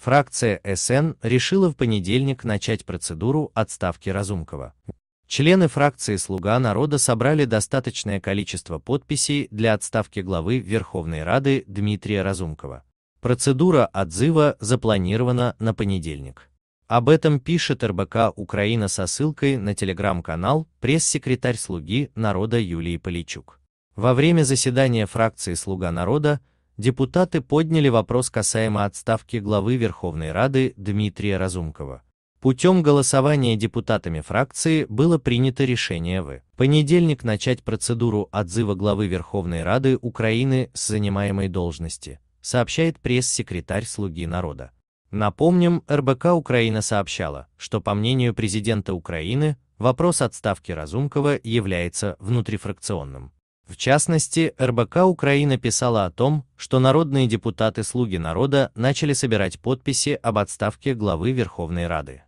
Фракция СН решила в понедельник начать процедуру отставки Разумкова. Члены фракции «Слуга народа» собрали достаточное количество подписей для отставки главы Верховной Рады Дмитрия Разумкова. Процедура отзыва запланирована на понедельник. Об этом пишет РБК «Украина» со ссылкой на телеграм-канал пресс-секретарь «Слуги народа» Юлии Поличук. Во время заседания фракции «Слуга народа» депутаты подняли вопрос касаемо отставки главы Верховной Рады Дмитрия Разумкова. Путем голосования депутатами фракции было принято решение в понедельник начать процедуру отзыва главы Верховной Рады Украины с занимаемой должности, сообщает пресс-секретарь «Слуги народа». Напомним, РБК Украина сообщала, что по мнению президента Украины, вопрос отставки Разумкова является внутрифракционным. В частности, РБК Украина писала о том, что народные депутаты «Слуги народа» начали собирать подписи об отставке главы Верховной Рады.